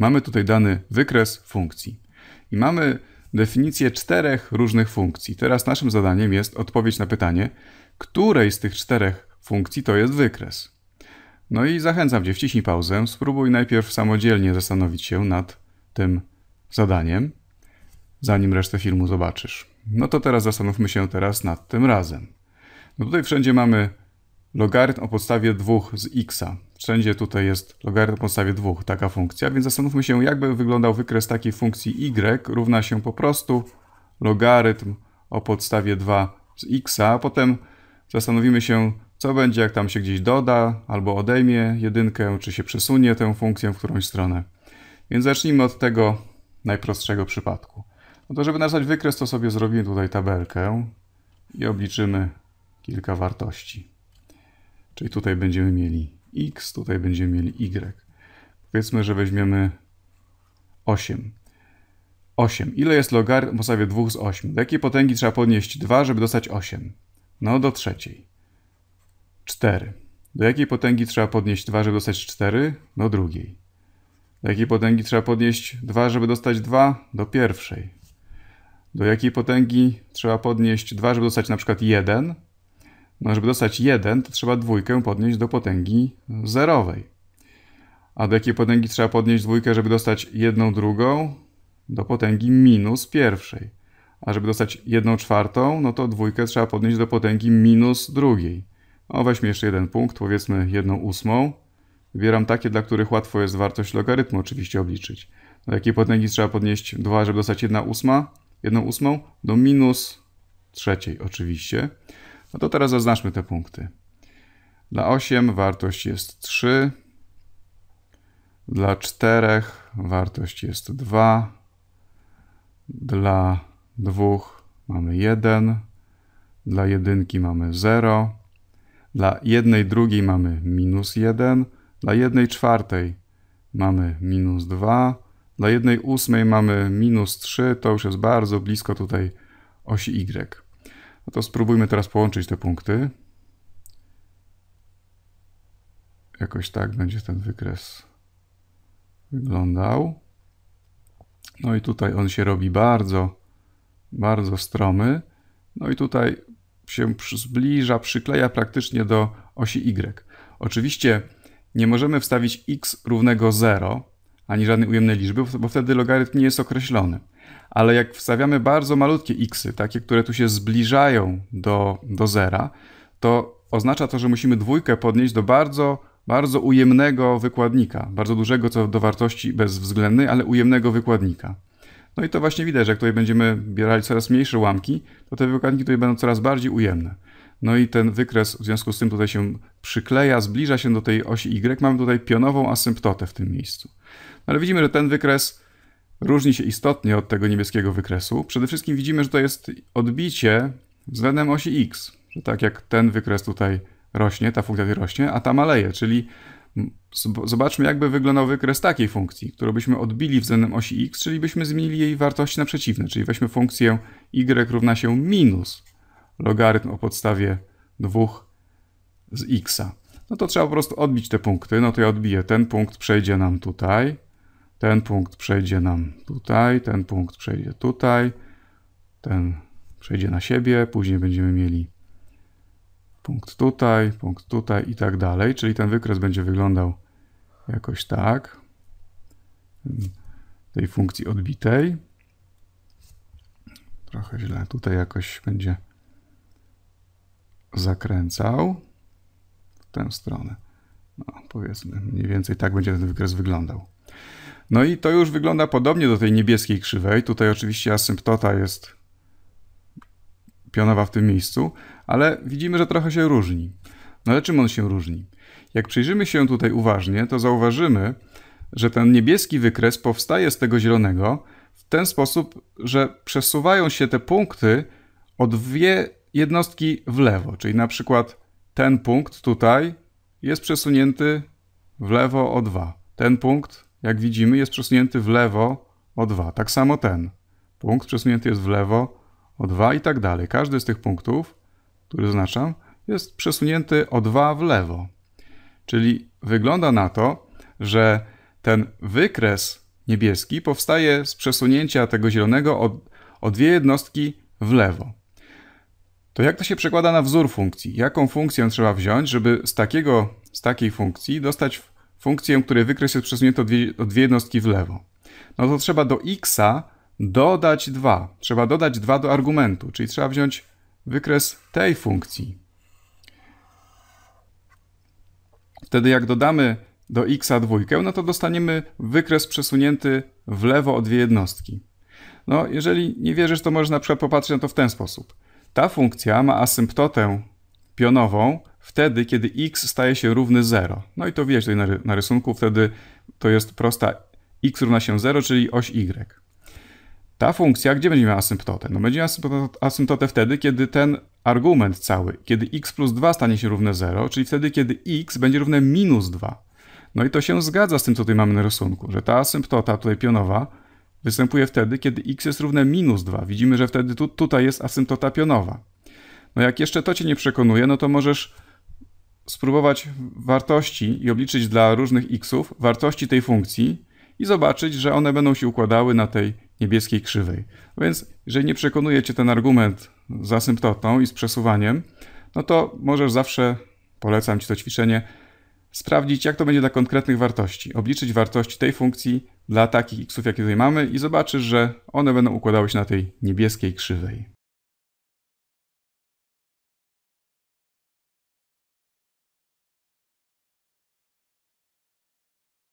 mamy tutaj dany wykres funkcji i mamy definicję czterech różnych funkcji. Teraz naszym zadaniem jest odpowiedź na pytanie, której z tych czterech funkcji to jest wykres. No i zachęcam Cię, wciśnij pauzę, spróbuj najpierw samodzielnie zastanowić się nad tym zadaniem, zanim resztę filmu zobaczysz. No to teraz zastanówmy się teraz nad tym razem. No tutaj wszędzie mamy logarytm o podstawie 2 z x. Wszędzie tutaj jest logarytm o podstawie 2, taka funkcja, więc zastanówmy się, jakby wyglądał wykres takiej funkcji y równa się po prostu logarytm o podstawie 2 z x, a potem zastanowimy się, co będzie, jak tam się gdzieś doda, albo odejmie jedynkę, czy się przesunie tę funkcję w którąś stronę. Więc zacznijmy od tego najprostszego przypadku. No to żeby narzać wykres, to sobie zrobimy tutaj tabelkę i obliczymy kilka wartości. Czyli tutaj będziemy mieli x, tutaj będziemy mieli y. Powiedzmy, że weźmiemy 8. 8. Ile jest logarytm w podstawie 2 z 8? Do jakiej potęgi trzeba podnieść 2, żeby dostać 8? No, do trzeciej. 4. Do jakiej potęgi trzeba podnieść 2, żeby dostać 4? Do drugiej. Do jakiej potęgi trzeba podnieść 2, żeby dostać 2? Do pierwszej. Do jakiej potęgi trzeba podnieść 2, żeby dostać na przykład 1? No, żeby dostać 1, to trzeba dwójkę podnieść do potęgi zerowej. A do jakiej potęgi trzeba podnieść dwójkę, żeby dostać jedną drugą? Do potęgi minus pierwszej. A żeby dostać jedną czwartą, no to dwójkę trzeba podnieść do potęgi minus drugiej. O, no, weźmy jeszcze jeden punkt, powiedzmy jedną ósmą. Wybieram takie, dla których łatwo jest wartość logarytmu oczywiście obliczyć. Do jakiej potęgi trzeba podnieść 2, żeby dostać jedną ósma? Jedną ósmą? Do minus trzeciej oczywiście. No to teraz zaznaczmy te punkty. Dla 8 wartość jest 3, dla 4 wartość jest 2, dla 2 mamy 1, dla 1 mamy 0, dla 1 drugiej mamy minus 1, dla 1 czwartej mamy minus 2, dla 1 ósmej mamy minus 3, to już jest bardzo blisko tutaj osi Y. No to spróbujmy teraz połączyć te punkty. Jakoś tak będzie ten wykres wyglądał. No i tutaj on się robi bardzo, bardzo stromy. No i tutaj się zbliża, przykleja praktycznie do osi Y. Oczywiście nie możemy wstawić x równego 0, ani żadnej ujemnej liczby, bo wtedy logarytm nie jest określony ale jak wstawiamy bardzo malutkie xy, takie, które tu się zbliżają do, do zera, to oznacza to, że musimy dwójkę podnieść do bardzo, bardzo ujemnego wykładnika, bardzo dużego co do wartości bezwzględnej, ale ujemnego wykładnika. No i to właśnie widać, że jak tutaj będziemy bierali coraz mniejsze łamki, to te wykładniki tutaj będą coraz bardziej ujemne. No i ten wykres w związku z tym tutaj się przykleja, zbliża się do tej osi Y. Mamy tutaj pionową asymptotę w tym miejscu. No ale widzimy, że ten wykres różni się istotnie od tego niebieskiego wykresu. Przede wszystkim widzimy, że to jest odbicie względem osi x. Tak jak ten wykres tutaj rośnie, ta funkcja tutaj rośnie, a ta maleje, czyli zobaczmy jakby wyglądał wykres takiej funkcji, którą byśmy odbili względem osi x, czyli byśmy zmienili jej wartości na przeciwne, czyli weźmy funkcję y równa się minus logarytm o podstawie 2 z x. No to trzeba po prostu odbić te punkty, no to ja odbiję ten punkt, przejdzie nam tutaj, ten punkt przejdzie nam tutaj, ten punkt przejdzie tutaj, ten przejdzie na siebie, później będziemy mieli punkt tutaj, punkt tutaj i tak dalej, czyli ten wykres będzie wyglądał jakoś tak, tej funkcji odbitej. Trochę źle, tutaj jakoś będzie zakręcał w tę stronę. No, powiedzmy, mniej więcej tak będzie ten wykres wyglądał. No i to już wygląda podobnie do tej niebieskiej krzywej. Tutaj oczywiście asymptota jest pionowa w tym miejscu, ale widzimy, że trochę się różni. No ale czym on się różni? Jak przyjrzymy się tutaj uważnie, to zauważymy, że ten niebieski wykres powstaje z tego zielonego w ten sposób, że przesuwają się te punkty o dwie jednostki w lewo, czyli na przykład ten punkt tutaj jest przesunięty w lewo o dwa, ten punkt jak widzimy, jest przesunięty w lewo o 2. Tak samo ten punkt przesunięty jest w lewo o 2 i tak dalej. Każdy z tych punktów, który zaznaczam, jest przesunięty o 2 w lewo. Czyli wygląda na to, że ten wykres niebieski powstaje z przesunięcia tego zielonego o, o dwie jednostki w lewo. To jak to się przekłada na wzór funkcji? Jaką funkcję trzeba wziąć, żeby z, takiego, z takiej funkcji dostać funkcję, której wykres jest przesunięty o dwie, o dwie jednostki w lewo. No to trzeba do x dodać 2. Trzeba dodać 2 do argumentu, czyli trzeba wziąć wykres tej funkcji. Wtedy jak dodamy do x dwójkę, no to dostaniemy wykres przesunięty w lewo o dwie jednostki. No, jeżeli nie wierzysz, to możesz na przykład popatrzeć na to w ten sposób. Ta funkcja ma asymptotę pionową wtedy, kiedy x staje się równy 0. No i to widać tutaj na, na rysunku, wtedy to jest prosta x równa się 0, czyli oś y. Ta funkcja, gdzie będzie miała asymptotę? No będzie miała asymptotę wtedy, kiedy ten argument cały, kiedy x plus 2 stanie się równe 0, czyli wtedy, kiedy x będzie równe minus 2. No i to się zgadza z tym, co tutaj mamy na rysunku, że ta asymptota tutaj pionowa występuje wtedy, kiedy x jest równe minus 2. Widzimy, że wtedy tu, tutaj jest asymptota pionowa. No jak jeszcze to cię nie przekonuje, no to możesz spróbować wartości i obliczyć dla różnych xów wartości tej funkcji i zobaczyć, że one będą się układały na tej niebieskiej krzywej. Więc jeżeli nie przekonujecie ten argument z asymptotą i z przesuwaniem, no to możesz zawsze, polecam Ci to ćwiczenie, sprawdzić jak to będzie dla konkretnych wartości. Obliczyć wartości tej funkcji dla takich xów, jakie tutaj mamy i zobaczysz, że one będą układały się na tej niebieskiej krzywej.